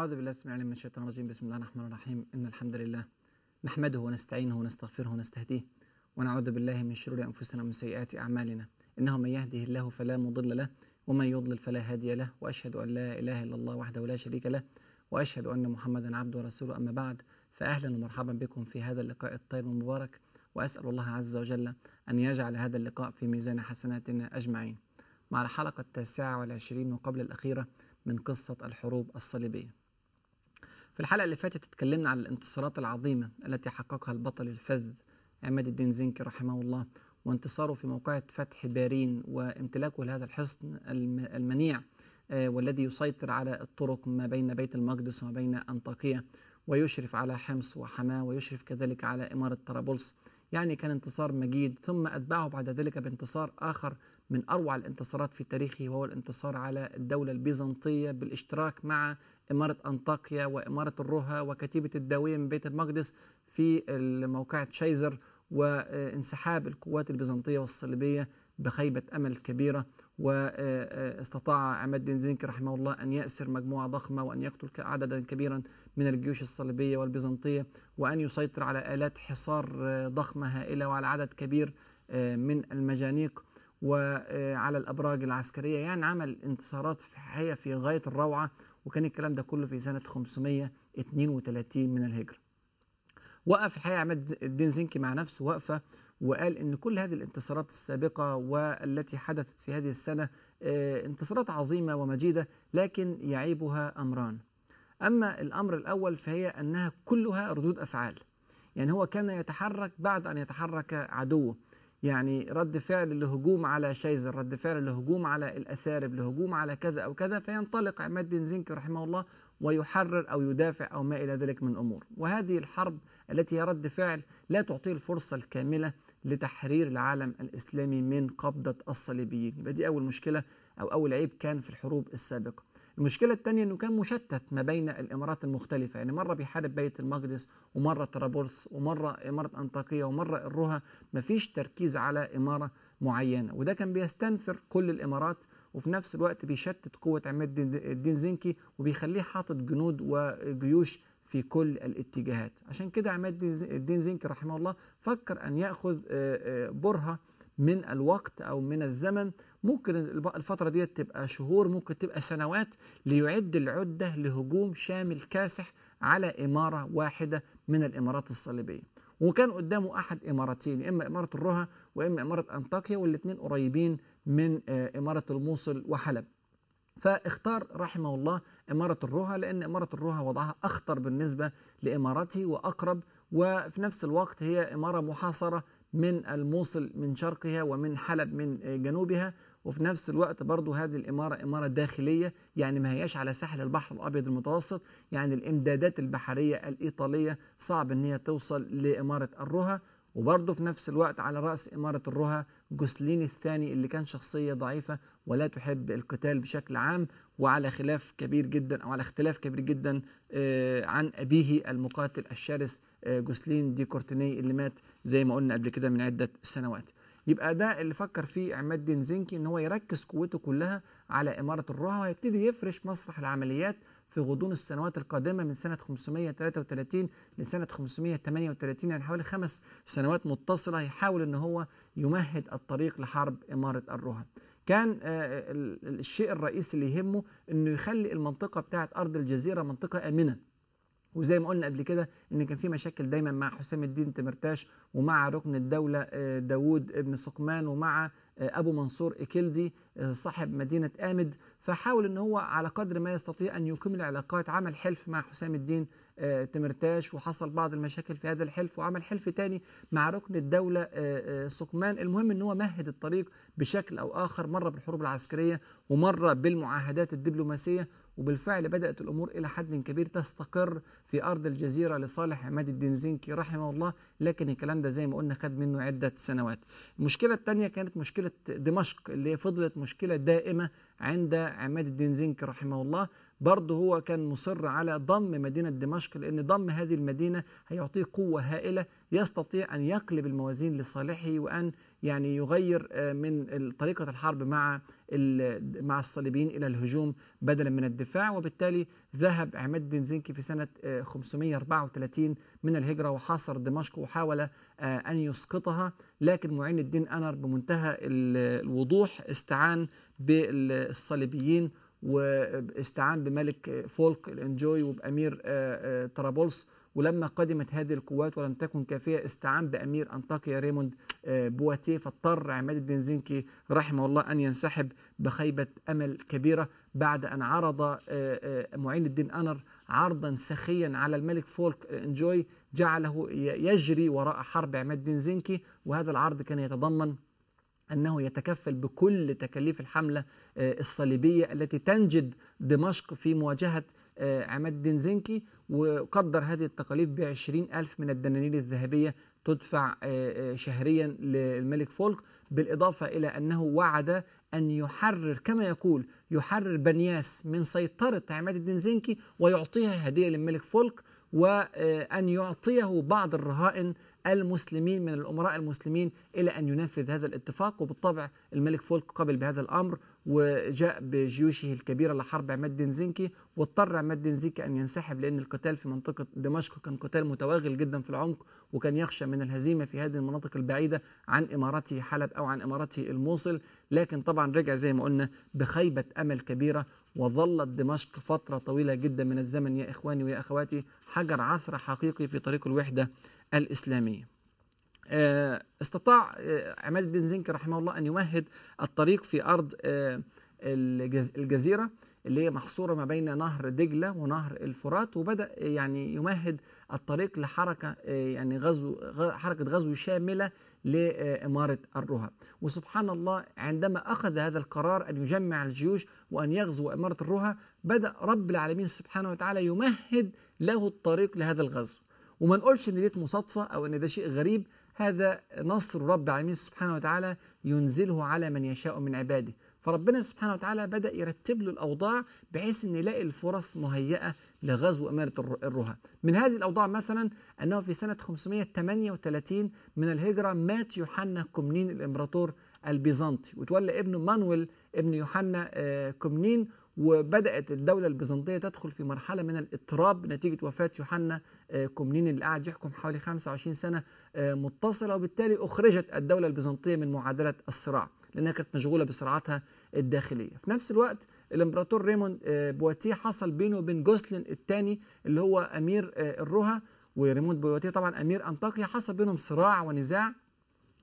أعوذ بالله السميع العليم من الشيطان الرجيم بسم الله الرحمن الرحيم إن الحمد لله نحمده ونستعينه ونستغفره ونستهديه ونعوذ بالله من شرور أنفسنا ومن سيئات أعمالنا إنه من يهده الله فلا مضل له ومن يضلل فلا هادي له وأشهد أن لا إله إلا الله وحده لا شريك له وأشهد أن محمدا عبده ورسوله أما بعد فأهلا ومرحبا بكم في هذا اللقاء الطيب المبارك وأسأل الله عز وجل أن يجعل هذا اللقاء في ميزان حسناتنا أجمعين مع الحلقة التاسعة والعشرين وقبل الأخيرة من قصة الحروب الصليبية في الحلقة اللي فاتت اتكلمنا عن الانتصارات العظيمة التي حققها البطل الفذ عماد الدين زنكي رحمه الله وانتصاره في موقعة فتح بارين وامتلاكه لهذا الحصن المنيع آه، والذي يسيطر على الطرق ما بين بيت المقدس وما بين أنطاكية ويشرف على حمص وحماه ويشرف كذلك على إمارة طرابلس يعني كان انتصار مجيد ثم أتبعه بعد ذلك بانتصار آخر من أروع الانتصارات في تاريخه وهو الانتصار على الدولة البيزنطية بالاشتراك مع إمارة أنطاكيا وإمارة الروها وكتيبة الداوية من بيت المقدس في موقعة شايزر وانسحاب القوات البيزنطية والصليبية بخيبة أمل كبيرة واستطاع عماد بن زنكي رحمه الله أن يأسر مجموعة ضخمة وأن يقتل عددا كبيرا من الجيوش الصليبية والبيزنطية وأن يسيطر على آلات حصار ضخمة هائلة وعلى عدد كبير من المجانيق وعلى الأبراج العسكرية يعني عمل انتصارات هي في غاية الروعة وكان الكلام ده كله في سنة 532 من الهجرة وقف الحقيقة عماد الدين زنكي مع نفسه وقفة وقال ان كل هذه الانتصارات السابقة والتي حدثت في هذه السنة آه، انتصارات عظيمة ومجيدة لكن يعيبها أمران أما الأمر الأول فهي أنها كلها ردود أفعال يعني هو كان يتحرك بعد أن يتحرك عدوه يعني رد فعل لهجوم على شيزر رد فعل لهجوم على الأثارب لهجوم على كذا أو كذا فينطلق عماد بن زنكي رحمه الله ويحرر أو يدافع أو ما إلى ذلك من أمور وهذه الحرب التي هي رد فعل لا تعطيه الفرصة الكاملة لتحرير العالم الإسلامي من قبضة الصليبيين يبقى دي أول مشكلة أو أول عيب كان في الحروب السابقة المشكله الثانيه انه كان مشتت ما بين الامارات المختلفه يعني مره بيحارب بيت المقدس ومره طرابلس ومره اماره انطاكيه ومره الروها مفيش تركيز على اماره معينه وده كان بيستنفر كل الامارات وفي نفس الوقت بيشتت قوه عماد الدين زنكي وبيخليه حاطط جنود وجيوش في كل الاتجاهات عشان كده عماد الدين زنكي رحمه الله فكر ان ياخذ برهه من الوقت أو من الزمن ممكن الفترة دي تبقى شهور ممكن تبقى سنوات ليعد العدة لهجوم شامل كاسح على إمارة واحدة من الإمارات الصليبية وكان قدامه أحد إمارتين إما إمارة الرها وإما إمارة أنطاكيا والاتنين قريبين من آه، إمارة الموصل وحلب فاختار رحمه الله إمارة الرها لأن إمارة الرها وضعها أخطر بالنسبة لإمارته وأقرب وفي نفس الوقت هي إمارة محاصرة من الموصل من شرقها ومن حلب من آه، جنوبها وفي نفس الوقت برضو هذه الإمارة إمارة داخلية يعني ما هياش على ساحل البحر الأبيض المتوسط يعني الإمدادات البحرية الإيطالية صعب أن هي توصل لإمارة الرها وبرضه في نفس الوقت على رأس إمارة الرها جوسلين الثاني اللي كان شخصية ضعيفة ولا تحب القتال بشكل عام وعلى خلاف كبير جدا أو على اختلاف كبير جدا آه، عن أبيه المقاتل الشرس آه، جوسلين دي كورتيني اللي مات زي ما قلنا قبل كده من عده سنوات يبقى ده اللي فكر فيه عماد الدين زنكي ان هو يركز قوته كلها على اماره الراها ويبتدي يفرش مسرح العمليات في غضون السنوات القادمه من سنه 533 لسنه 538 يعني حوالي خمس سنوات متصله يحاول ان هو يمهد الطريق لحرب اماره الرها. كان آه، الشيء الرئيسي اللي يهمه انه يخلي المنطقه بتاعه ارض الجزيره منطقه امنه وزي ما قلنا قبل كده ان كان في مشاكل دايما مع حسام الدين تمرتاش ومع ركن الدوله آه، داوود ابن سقمان ومع آه، ابو منصور اكلدي آه، صاحب مدينه امد فحاول ان هو على قدر ما يستطيع ان يكمل علاقات عمل حلف مع حسام الدين تمرتاش وحصل بعض المشاكل في هذا الحلف وعمل حلف تاني مع ركن الدوله سقمان المهم ان هو مهد الطريق بشكل او اخر مره بالحروب العسكريه ومره بالمعاهدات الدبلوماسيه وبالفعل بدأت الأمور إلى حد كبير تستقر في أرض الجزيرة لصالح عماد الدين زنكي رحمه الله لكن الكلام ده زي ما قلنا خد منه عدة سنوات المشكلة الثانية كانت مشكلة دمشق اللي فضلت مشكلة دائمة عند عماد الدين زنكي رحمه الله برضه هو كان مصر على ضم مدينة دمشق لأن ضم هذه المدينة هيعطيه قوة هائلة يستطيع أن يقلب الموازين لصالحه وأن يعني يغير آه، من طريقة الحرب مع مع الصليبيين إلى الهجوم بدلا من الدفاع وبالتالي ذهب عماد الدين زنكي في سنة 534 آه، من الهجرة وحاصر دمشق وحاول آه، أن يسقطها لكن معين الدين أنر بمنتهى الوضوح استعان بالصليبيين واستعان بملك فولك الانجوي وبأمير آه، طرابلس ولما قدمت هذه القوات ولم تكن كافية استعان بأمير أنطاكيا ريموند آه، بواتيه فاضطر عماد الدين زنكي رحمه الله أن ينسحب بخيبة أمل كبيرة بعد أن عرض آه، آه، معين الدين أنر عرضا سخيا على الملك فولك انجوي جعله يجري وراء حرب عماد الدين زنكي وهذا العرض كان يتضمن أنه يتكفل بكل تكاليف الحملة الصليبية التي تنجد دمشق في مواجهة عماد الدين زنكي وقدر هذه التقاليف ب 20000 من الدنانير الذهبية تدفع آه، آه، شهريا للملك فولك بالإضافة إلى أنه وعد أن يحرر كما يقول يحرر بنياس من سيطرة عماد الدين زنكي ويعطيها هدية للملك فولك وأن يعطيه بعض الرهائن المسلمين من الأمراء المسلمين إلى أن ينفذ هذا الاتفاق وبالطبع الملك فولك قبل بهذا الأمر وجاء بجيوشه الكبيرة لحرب عماد زنكي واضطر عماد زنكي أن ينسحب لأن القتال في منطقة دمشق كان قتال متواغل جدا في العمق وكان يخشى من الهزيمة في هذه المناطق البعيدة عن إمارته حلب أو عن إمارته الموصل لكن طبعا رجع زي ما قلنا بخيبة أمل كبيرة وظلت دمشق فترة طويلة جدا من الزمن يا إخواني ويا أخواتي حجر عثرة حقيقي في طريق الوحدة الإسلامية آه، استطاع آه، عماد بن زنك رحمه الله أن يمهد الطريق في أرض آه، الجزيرة اللي هي محصورة ما بين نهر دجلة ونهر الفرات وبدأ يعني يمهد الطريق لحركة يعني غزو حركة غزو شاملة لإمارة الرها وسبحان الله عندما أخذ هذا القرار أن يجمع الجيوش وأن يغزو إمارة الرها بدأ رب العالمين سبحانه وتعالى يمهد له الطريق لهذا الغزو وما نقولش ان ديت مصادفه او ان ده شيء غريب هذا نصر رب العالمين سبحانه وتعالى ينزله على من يشاء من عباده فربنا سبحانه وتعالى بدأ يرتب له الأوضاع بحيث أن يلاقي الفرص مهيئة لغزو أمارة الرها من هذه الأوضاع مثلا أنه في سنة 538 من الهجرة مات يوحنا كومنين الإمبراطور البيزنطي وتولى ابنه مانويل ابن يوحنا آه، كومنين وبدأت الدولة البيزنطية تدخل في مرحلة من الاضطراب نتيجة وفاة يوحنا آه، كومنين اللي قعد يحكم حوالي 25 سنة آه، متصلة وبالتالي أخرجت الدولة البيزنطية من معادلة الصراع لأنها كانت مشغولة بصراعاتها الداخلية في نفس الوقت الإمبراطور ريموند آه، بواتيه حصل بينه وبين جوسلين الثاني اللي هو أمير الرها وريموند بواتيه طبعا أمير أنطاكيا حصل بينهم صراع ونزاع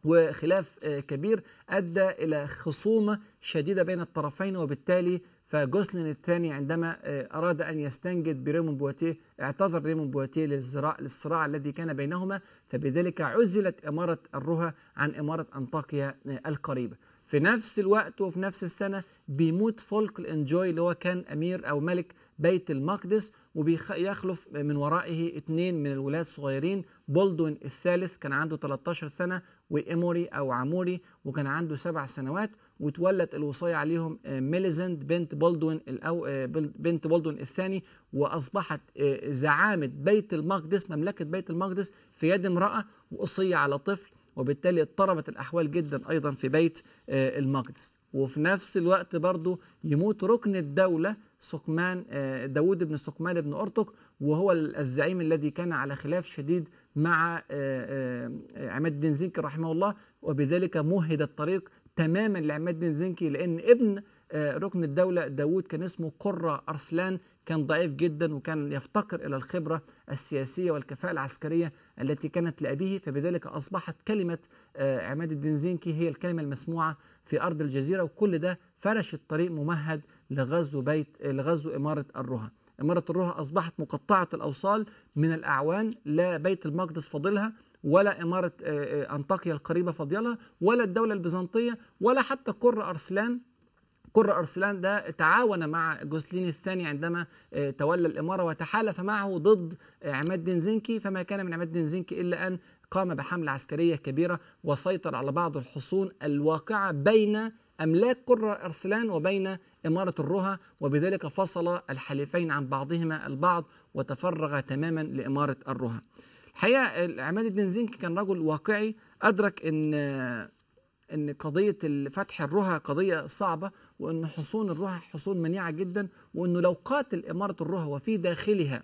وخلاف كبير ادى الى خصومه شديده بين الطرفين وبالتالي فجوسلين الثاني عندما آه، أراد أن يستنجد بريمون بواتيه اعتذر ريمون بواتيه للزراع للصراع الذي كان بينهما فبذلك عزلت إمارة الرها عن إمارة أنطاكيا آه، القريبة في نفس الوقت وفي نفس السنة بيموت فولك الإنجوي اللي هو كان أمير أو ملك بيت المقدس وبيخلف من ورائه اثنين من الولاد الصغيرين بولدوين الثالث كان عنده 13 سنة وإيموري أو عموري وكان عنده سبع سنوات وتولت الوصاية عليهم آه، ميليزند بنت بولدوين الأو آه، بنت بولدوين الثاني وأصبحت آه، زعامة بيت المقدس مملكة بيت المقدس في يد امرأة وقصية على طفل وبالتالي اضطربت الأحوال جدا أيضا في بيت المقدس وفي نفس الوقت برضه يموت ركن الدولة سقمان داود بن سقمان بن أرطق وهو الزعيم الذي كان على خلاف شديد مع عماد الدين زنكي رحمه الله وبذلك مهد الطريق تماما لعماد بن زنكي لان ابن آه، ركن الدولة داوود كان اسمه قرة أرسلان كان ضعيف جدا وكان يفتقر إلى الخبرة السياسية والكفاءة العسكرية التي كانت لأبيه فبذلك أصبحت كلمة آه، عماد الدين زنكي هي الكلمة المسموعة في أرض الجزيرة وكل ده فرش الطريق ممهد لغزو بيت آه، لغزو إمارة الرها إمارة الرها أصبحت مقطعة الأوصال من الأعوان لا بيت المقدس فاضلها ولا إمارة آه، آه، أنطاكيا القريبة فضيلة ولا الدولة البيزنطية ولا حتى قر أرسلان قر أرسلان ده تعاون مع جوسلين الثاني عندما آه، تولى الإمارة وتحالف معه ضد عماد دين زنكي فما كان من عماد دين زنكي إلا أن قام بحملة عسكرية كبيرة وسيطر على بعض الحصون الواقعة بين أملاك قرى أرسلان وبين إمارة الرها وبذلك فصل الحليفين عن بعضهما البعض وتفرغ تماما لإمارة الرها الحقيقه عماد الدين زنكي كان رجل واقعي ادرك ان ان قضيه فتح الرها قضيه صعبه وان حصون الرها حصون منيعه جدا وانه لو قاتل اماره الرها وفي داخلها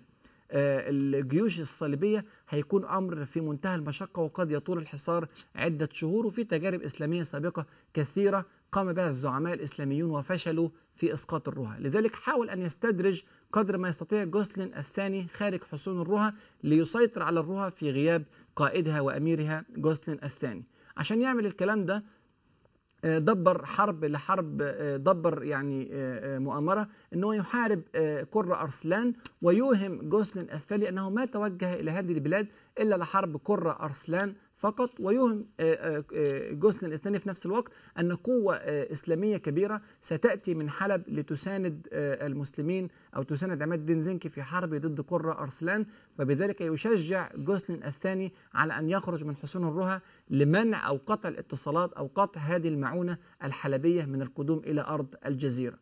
آه، الجيوش الصليبيه هيكون امر في منتهى المشقه وقد يطول الحصار عده شهور وفي تجارب اسلاميه سابقه كثيره قام بها الزعماء الاسلاميون وفشلوا في اسقاط الرها، لذلك حاول ان يستدرج قدر ما يستطيع جوسلين الثاني خارج حصون الرها ليسيطر على الرها في غياب قائدها وأميرها جوسلين الثاني عشان يعمل الكلام ده آه، دبر حرب لحرب آه، دبر يعني آه، مؤامرة أنه يحارب كر أرسلان ويوهم جوسلين الثاني أنه ما توجه إلى هذه البلاد إلا لحرب كر أرسلان فقط ويهم جوسلن آه، الثاني آه، آه، في نفس الوقت أن قوة إسلامية كبيرة ستأتي من حلب لتساند المسلمين أو تساند عماد الدين زنكي في حرب ضد قرة أرسلان فبذلك يشجع جوسلين الثاني على أن يخرج من حصون الرها لمنع أو قطع الاتصالات أو قطع هذه المعونة الحلبية من القدوم إلى أرض الجزيرة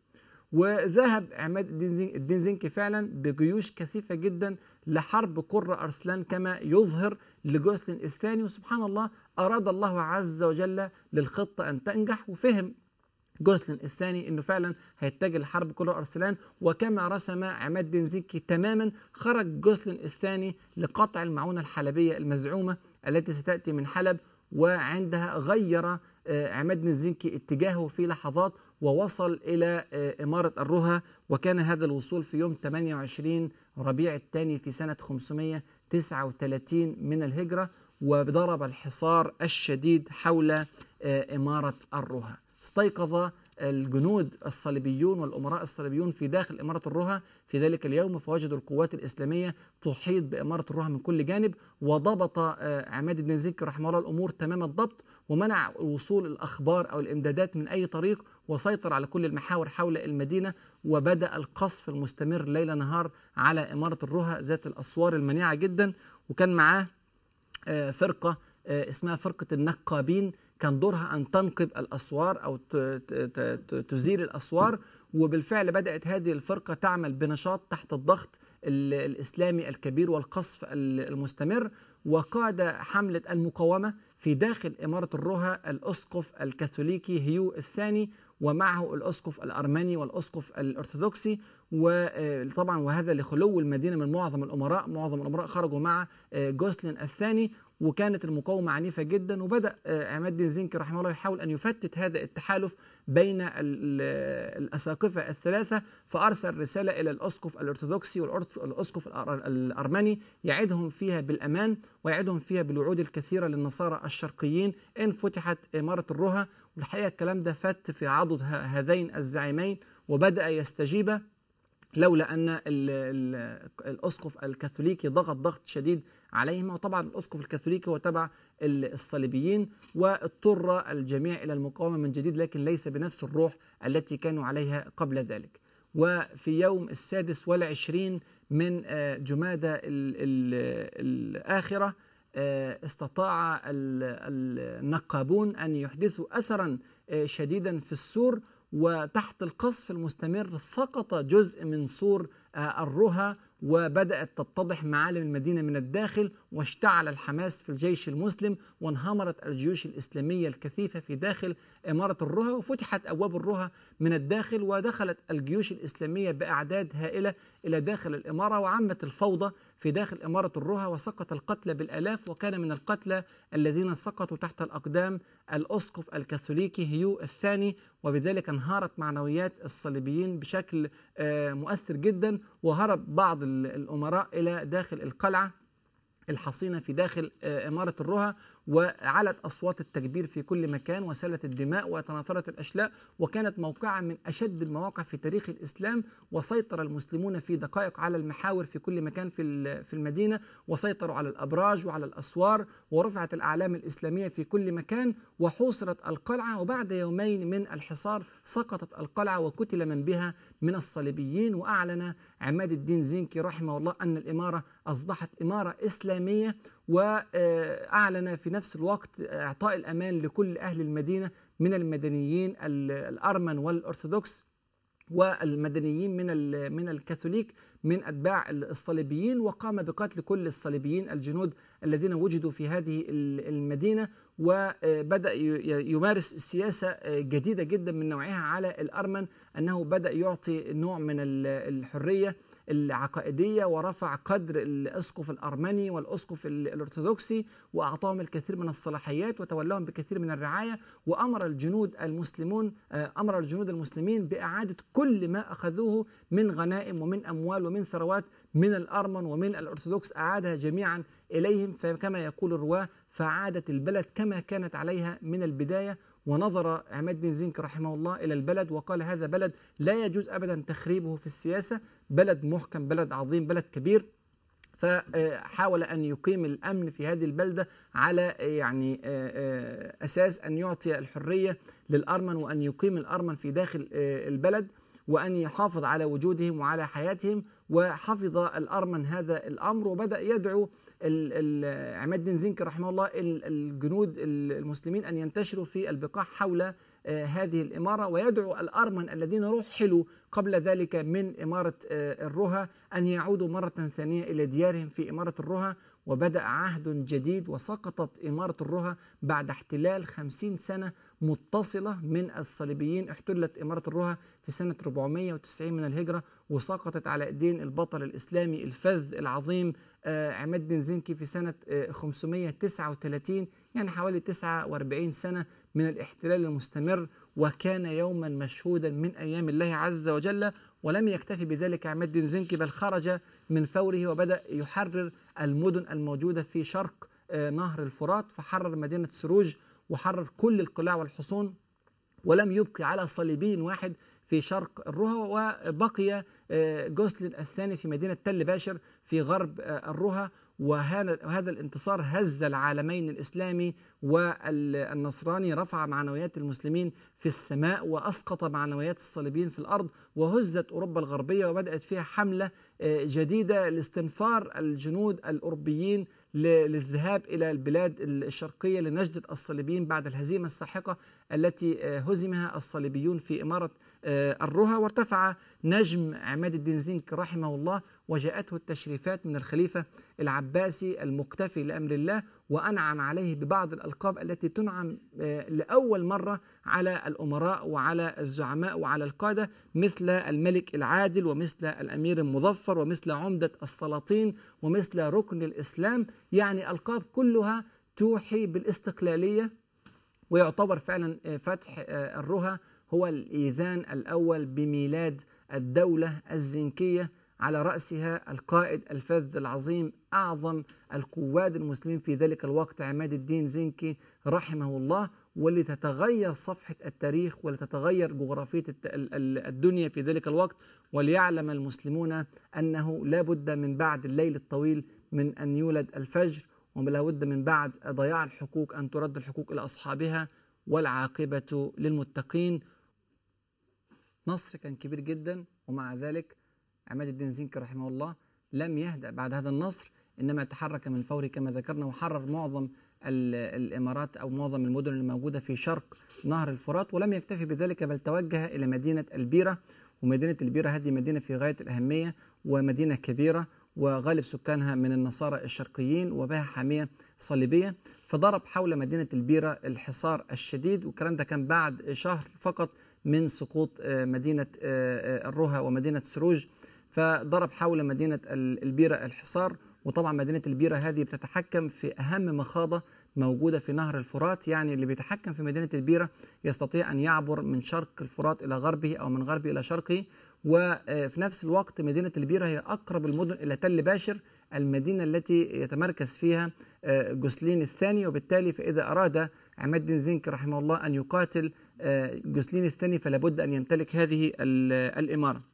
وذهب عماد الدين زنكي فعلا بجيوش كثيفة جدا لحرب قرة أرسلان كما يظهر لجوسلين الثاني وسبحان الله أراد الله عز وجل للخطة أن تنجح وفهم جوسلين الثاني انه فعلا هيتجه لحرب قرة ارسلان وكما رسم عماد دينزيكي تماما خرج جوسلين الثاني لقطع المعونه الحلبيه المزعومه التي ستاتي من حلب وعندها غير آه، عماد دينزيكي اتجاهه في لحظات ووصل الى آه، اماره الرها وكان هذا الوصول في يوم 28 ربيع الثاني في سنة 539 من الهجرة وضرب الحصار الشديد حول آه، إمارة الرها استيقظ الجنود الصليبيون والأمراء الصليبيون في داخل إمارة الرها في ذلك اليوم فوجدوا القوات الإسلامية تحيط بإمارة الرها من كل جانب وضبط آه، عماد بن زكي رحمه الله الأمور تمام الضبط ومنع وصول الأخبار أو الإمدادات من أي طريق وسيطر على كل المحاور حول المدينة وبدأ القصف المستمر ليل نهار على إمارة الرها ذات الأسوار المنيعة جدا وكان معاه آه، فرقة آه، اسمها فرقة النقابين كان دورها أن تنقب الأسوار أو تزيل الأسوار وبالفعل بدأت هذه الفرقة تعمل بنشاط تحت الضغط الإسلامي الكبير والقصف المستمر وقاد حملة المقاومة في داخل إمارة الروها الأسقف الكاثوليكي هيو الثاني ومعه الأسقف الأرمني والأسقف الأرثوذكسي وطبعا آه، وهذا لخلو المدينة من معظم الأمراء معظم الأمراء خرجوا مع آه، جوسلين الثاني وكانت المقاومة عنيفة جدا وبدأ آه، عماد الدين زنكي رحمه الله يحاول أن يفتت هذا التحالف بين الأساقفة الثلاثة فأرسل رسالة إلى الأسقف الأرثوذكسي والأسقف الأرمني يعدهم فيها بالأمان ويعدهم فيها بالوعود الكثيرة للنصارى الشرقيين إن فتحت إمارة الرها والحقيقة الكلام ده فت في عضد هذين الزعيمين وبدأ يستجيب لولا أن الأسقف الكاثوليكي ضغط ضغط شديد عليهم وطبعا الأسقف الكاثوليكي هو تبع الصليبيين واضطر الجميع إلى المقاومة من جديد لكن ليس بنفس الروح التي كانوا عليها قبل ذلك وفي يوم السادس والعشرين من آه، جمادى الآخرة آه، استطاع النقابون أن يحدثوا أثرا آه، شديدا في السور وتحت القصف المستمر سقط جزء من سور آه، الرها وبدأت تتضح معالم المدينة من الداخل واشتعل الحماس في الجيش المسلم وانهمرت الجيوش الإسلامية الكثيفة في داخل إمارة الرها وفتحت أبواب الرها من الداخل ودخلت الجيوش الإسلامية بأعداد هائلة إلى داخل الإمارة وعمت الفوضى في داخل إمارة الرها وسقط القتلى بالآلاف وكان من القتلى الذين سقطوا تحت الأقدام الأسقف الكاثوليكي هيو الثاني وبذلك انهارت معنويات الصليبيين بشكل آه، مؤثر جدا وهرب بعض الأمراء إلى داخل القلعة الحصينة في داخل آه، إمارة الرها وعلت أصوات التكبير في كل مكان وسالت الدماء وتناثرت الأشلاء وكانت موقعا من أشد المواقع في تاريخ الإسلام وسيطر المسلمون في دقائق على المحاور في كل مكان في في المدينة وسيطروا على الأبراج وعلى الأسوار ورفعت الأعلام الإسلامية في كل مكان وحوصرت القلعة وبعد يومين من الحصار سقطت القلعة وقتل من بها من الصليبيين وأعلن عماد الدين زينكي رحمه الله أن الإمارة أصبحت إمارة إسلامية وأعلن في نفس الوقت إعطاء الأمان لكل أهل المدينة من المدنيين الأرمن والأرثوذكس والمدنيين من من الكاثوليك من اتباع الصليبيين وقام بقتل كل الصليبيين الجنود الذين وجدوا في هذه المدينه وبدا يمارس سياسه جديده جدا من نوعها على الارمن انه بدا يعطي نوع من الحريه العقائدية ورفع قدر الأسقف الأرمني والأسقف الأرثوذكسي وأعطاهم الكثير من الصلاحيات وتولاهم بكثير من الرعاية وأمر الجنود المسلمون آه، أمر الجنود المسلمين بإعادة كل ما أخذوه من غنائم ومن أموال ومن ثروات من الأرمن ومن الأرثوذكس أعادها جميعا إليهم فكما يقول الرواة فعادت البلد كما كانت عليها من البداية ونظر عماد بن زنك رحمه الله إلى البلد وقال هذا بلد لا يجوز أبدا تخريبه في السياسة بلد محكم بلد عظيم بلد كبير فحاول أن يقيم الأمن في هذه البلدة على يعني أساس أن يعطي الحرية للأرمن وأن يقيم الأرمن في داخل البلد وأن يحافظ على وجودهم وعلى حياتهم وحفظ الأرمن هذا الأمر وبدأ يدعو عماد بن زنكر رحمه الله الجنود المسلمين أن ينتشروا في البقاع حول آه، هذه الإمارة ويدعو الأرمن الذين رحلوا قبل ذلك من إمارة آه، الرها أن يعودوا مرة ثانية إلى ديارهم في إمارة الرها وبدأ عهد جديد وسقطت إمارة الرها بعد احتلال خمسين سنة متصلة من الصليبيين احتلت إمارة الرها في سنة 490 من الهجرة وسقطت على إيدين البطل الإسلامي الفذ العظيم آه، عماد بن زنكي في سنة 539 آه، يعني حوالي 49 سنة من الاحتلال المستمر وكان يوما مشهودا من أيام الله عز وجل ولم يكتفي بذلك عماد بن زنكي بل خرج من فوره وبدأ يحرر المدن الموجودة في شرق آه، نهر الفرات فحرر مدينة سروج وحرر كل القلاع والحصون ولم يبقي على صليبي واحد في شرق الرها وبقي جوسلين آه، الثاني في مدينة تل باشر في غرب آه، الرها وهذا الانتصار هز العالمين الإسلامي والنصراني رفع معنويات المسلمين في السماء وأسقط معنويات الصليبيين في الأرض وهزت أوروبا الغربية وبدأت فيها حملة آه، جديدة لاستنفار الجنود الأوروبيين للذهاب إلى البلاد الشرقية لنجدة الصليبيين بعد الهزيمة الساحقة التي آه، هزمها الصليبيون في إمارة آه، الرها وارتفع نجم عماد الدين زينك رحمه الله وجاءته التشريفات من الخليفة العباسي المقتفي لأمر الله وأنعم عليه ببعض الألقاب التي تنعم آه، لأول مرة على الأمراء وعلى الزعماء وعلى القادة مثل الملك العادل ومثل الأمير المظفر ومثل عمدة السلاطين ومثل ركن الإسلام يعني ألقاب كلها توحي بالاستقلالية ويعتبر فعلا آه، فتح آه، الرها هو الإيذان الأول بميلاد الدولة الزنكية على رأسها القائد الفذ العظيم أعظم القواد المسلمين في ذلك الوقت عماد الدين زنكي رحمه الله ولتتغير صفحة التاريخ ولتتغير جغرافية الدنيا في ذلك الوقت وليعلم المسلمون أنه لا بد من بعد الليل الطويل من أن يولد الفجر ولا بد من بعد ضياع الحقوق أن ترد الحقوق إلى أصحابها والعاقبة للمتقين نصر كان كبير جدا ومع ذلك عماد الدين زنكي رحمه الله لم يهدأ بعد هذا النصر إنما تحرك من فوره كما ذكرنا وحرر معظم الإمارات أو معظم المدن الموجودة في شرق نهر الفرات ولم يكتفي بذلك بل توجه إلى مدينة البيرة ومدينة البيرة هذه مدينة في غاية الأهمية ومدينة كبيرة وغالب سكانها من النصارى الشرقيين وبها حامية صليبية فضرب حول مدينة البيرة الحصار الشديد والكلام ده كان بعد شهر فقط من سقوط آه، مدينة آه، آه، الرها ومدينة سروج فضرب حول مدينة البيرة الحصار وطبعا مدينة البيرة هذه بتتحكم في أهم مخاضة موجودة في نهر الفرات يعني اللي بيتحكم في مدينة البيرة يستطيع أن يعبر من شرق الفرات إلى غربه أو من غربه إلى شرقه وفي آه، نفس الوقت مدينة البيرة هي أقرب المدن إلى تل باشر المدينة التي يتمركز فيها آه، جوسلين الثاني وبالتالي فإذا أراد عماد الدين زنكي رحمه الله أن يقاتل آه، جوسلين الثاني فلا بد أن يمتلك هذه الإمارة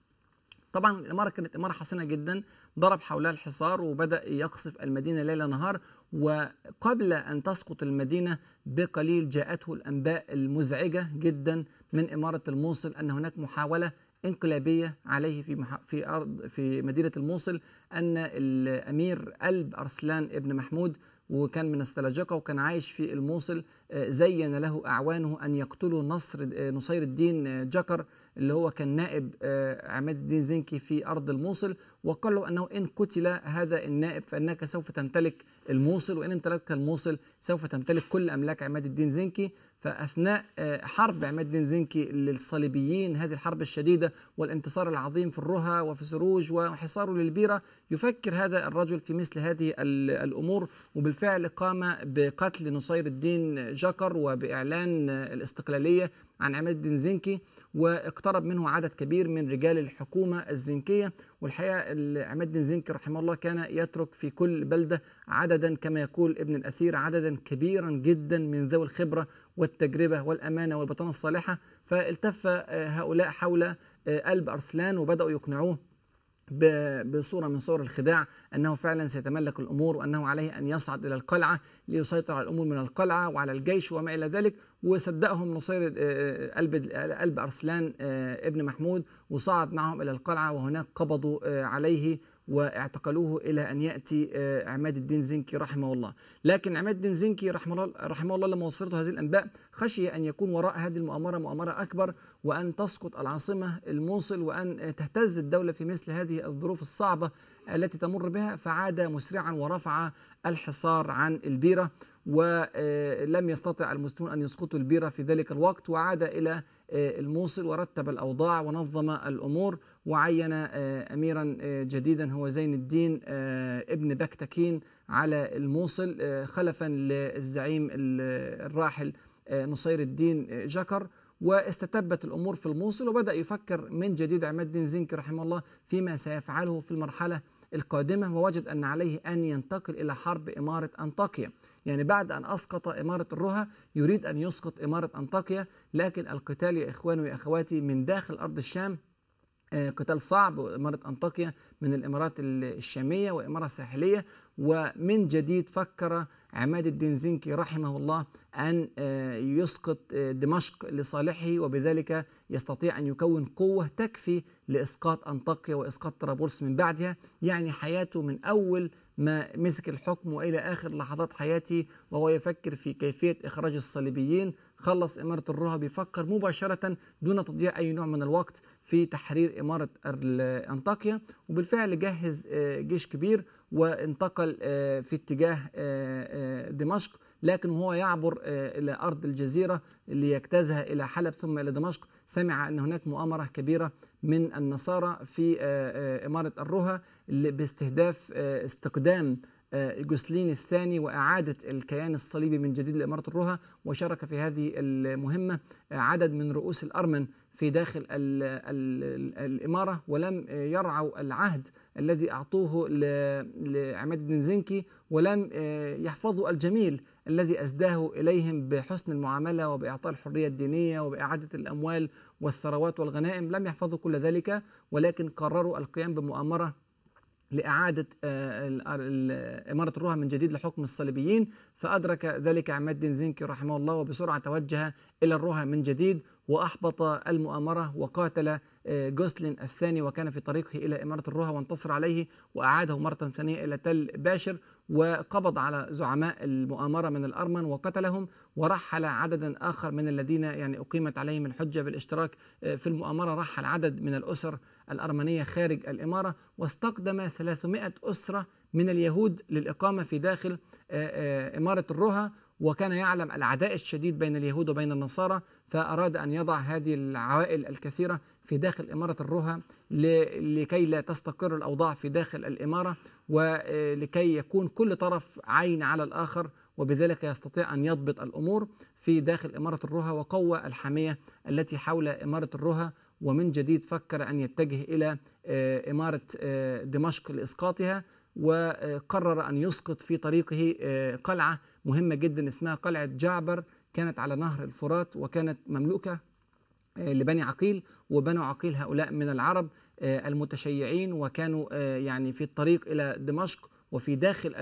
طبعا الإمارة كانت إمارة حصينة جدا ضرب حولها الحصار وبدأ يقصف المدينة ليل نهار وقبل أن تسقط المدينة بقليل جاءته الأنباء المزعجة جدا من إمارة الموصل أن هناك محاولة انقلابيه عليه في في ارض في مدينه الموصل ان الامير قلب ارسلان ابن محمود وكان من السلاجقه وكان عايش في الموصل آه، زين له اعوانه ان يقتلوا نصر آه، نصير الدين آه، جكر اللي هو كان نائب آه، عماد الدين زنكي في أرض الموصل وقال له أنه إن قتل هذا النائب فإنك سوف تمتلك الموصل وإن امتلكت الموصل سوف تمتلك كل أملاك عماد الدين زنكي فأثناء آه، حرب عماد الدين زنكي للصليبيين هذه الحرب الشديدة والانتصار العظيم في الرها وفي سروج وحصاره للبيرة يفكر هذا الرجل في مثل هذه الأمور وبالفعل قام بقتل نصير الدين جكر وبإعلان آه، الاستقلالية عن عماد الدين زنكي واقترب منه عدد كبير من رجال الحكومة الزنكية والحقيقة عماد بن زنكي رحمه الله كان يترك في كل بلدة عددا كما يقول ابن الأثير عددا كبيرا جدا من ذوي الخبرة والتجربة والأمانة والبطانة الصالحة فالتف هؤلاء حول قلب أرسلان وبدأوا يقنعوه بصورة من صور الخداع أنه فعلا سيتملك الأمور وأنه عليه أن يصعد إلى القلعة ليسيطر على الأمور من القلعة وعلى الجيش وما إلى ذلك وصدقهم نصير آه، آه، قلب آه، قلب أرسلان ابن محمود وصعد معهم إلى القلعة وهناك قبضوا عليه واعتقلوه إلى أن يأتي آه، عماد الدين زنكي رحمه الله لكن عماد الدين زنكي رحمه الله, رحمه الله لما وصلته هذه الأنباء خشي أن يكون وراء هذه المؤامرة مؤامرة أكبر وأن تسقط العاصمة الموصل وأن تهتز الدولة في مثل هذه الظروف الصعبة التي تمر بها فعاد مسرعا ورفع الحصار عن البيرة ولم آه، يستطع المسلمون أن يسقطوا البيرة في ذلك الوقت وعاد إلى آه، الموصل ورتب الأوضاع ونظم الأمور وعين آه، أميرا آه، جديدا هو زين الدين ابن بكتكين على الموصل خلفا للزعيم الراحل نصير الدين جكر واستتبت الأمور في الموصل وبدأ يفكر من جديد عماد الدين زنكي رحمه الله فيما سيفعله في المرحلة القادمة ووجد أن عليه أن ينتقل إلى حرب إمارة أنطاكيا يعني بعد أن أسقط إمارة الرها يريد أن يسقط إمارة أنطاكيا لكن القتال يا إخواني وأخواتي من داخل أرض الشام آه، قتال صعب وإمارة أنطاكيا من الإمارات الشامية وإمارة ساحلية ومن جديد فكر عماد الدين زنكي رحمه الله أن آه، يسقط آه، دمشق لصالحه وبذلك يستطيع أن يكون قوة تكفي لإسقاط أنطاكيا وإسقاط طرابلس من بعدها يعني حياته من أول ما مسك الحكم وإلى آخر لحظات حياته وهو يفكر في كيفية إخراج الصليبيين خلص إمارة الرها بيفكر مباشرة دون تضييع أي نوع من الوقت في تحرير إمارة أنطاكيا وبالفعل جهز آه، جيش كبير وانتقل آه، في اتجاه آه، دمشق لكن وهو يعبر إلى أرض الجزيرة ليجتازها إلى حلب ثم إلى دمشق سمع أن هناك مؤامرة كبيرة من النصارى في آه، آه، إمارة الرها باستهداف آه، استقدام جوسلين الثاني وإعادة الكيان الصليبي من جديد لإمارة الرها وشارك في هذه المهمة عدد من رؤوس الأرمن في داخل الـ الـ الإمارة ولم يرعوا العهد الذي أعطوه لعماد بن زنكي ولم يحفظوا الجميل الذي أسداه إليهم بحسن المعاملة وبإعطاء الحرية الدينية وبإعادة الأموال والثروات والغنائم لم يحفظوا كل ذلك ولكن قرروا القيام بمؤامرة لإعادة آه، آه، إمارة الروها من جديد لحكم الصليبيين فأدرك ذلك عماد الدين زنكي رحمه الله وبسرعة توجه إلى الروها من جديد وأحبط المؤامرة وقاتل جوسلين آه، الثاني وكان في طريقه إلى إمارة الروها وانتصر عليه وأعاده مرة ثانية إلى تل باشر وقبض على زعماء المؤامرة من الأرمن وقتلهم ورحل عددا آخر من الذين يعني أقيمت عليهم الحجة بالاشتراك آه، في المؤامرة رحل عدد من الأسر الأرمنية خارج الإمارة واستقدم 300 أسرة من اليهود للإقامة في داخل آه، آه، إمارة الرها وكان يعلم العداء الشديد بين اليهود وبين النصارى فأراد أن يضع هذه العوائل الكثيرة في داخل إمارة الرها لكي لا تستقر الأوضاع في داخل الإمارة ولكي آه، يكون كل طرف عين على الآخر وبذلك يستطيع أن يضبط الأمور في داخل إمارة الرها وقوى الحامية التي حول إمارة الرها ومن جديد فكر أن يتجه إلى آه، إمارة آه، دمشق لإسقاطها وقرر أن يسقط في طريقه قلعة مهمة جدا اسمها قلعة جعبر كانت على نهر الفرات وكانت مملوكة آه، لبني عقيل وبنو عقيل هؤلاء من العرب آه، المتشيعين وكانوا آه، يعني في الطريق إلى دمشق وفي داخل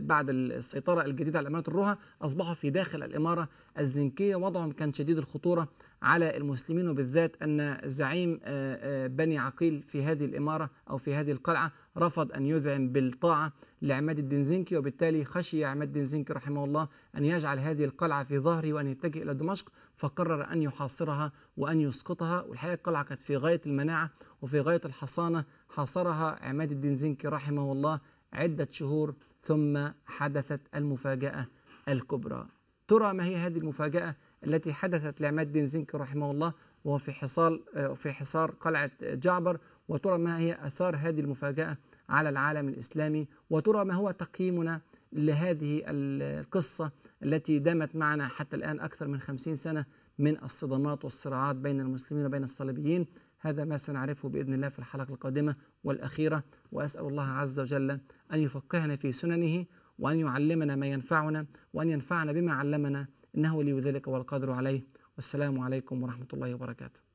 بعد السيطرة الجديدة على إمارة الروها أصبحوا في داخل الإمارة الزنكية وضعهم كان شديد الخطورة على المسلمين وبالذات أن زعيم آه، آه، بني عقيل في هذه الإمارة أو في هذه القلعة رفض أن يذعن بالطاعة لعماد الدين زنكي وبالتالي خشي عماد الدين زنكي رحمه الله أن يجعل هذه القلعة في ظهره وأن يتجه إلى دمشق فقرر أن يحاصرها وأن يسقطها والحقيقة القلعة كانت في غاية المناعة وفي غاية الحصانة حاصرها عماد الدين زنكي رحمه الله عدة شهور ثم حدثت المفاجأة الكبرى ترى ما هي هذه المفاجأة التي حدثت لعماد الدين زنكي رحمه الله وهو في حصار آه، في حصار قلعة جعبر وترى ما هي آثار هذه المفاجأة على العالم الإسلامي وترى ما هو تقييمنا لهذه القصة التي دامت معنا حتى الآن أكثر من خمسين سنة من الصدمات والصراعات بين المسلمين وبين الصليبيين هذا ما سنعرفه بإذن الله في الحلقة القادمة والأخيرة وأسأل الله عز وجل أن يفقهنا في سننه وأن يعلمنا ما ينفعنا وأن ينفعنا بما علمنا إنه لي ذلك والقدر عليه والسلام عليكم ورحمة الله وبركاته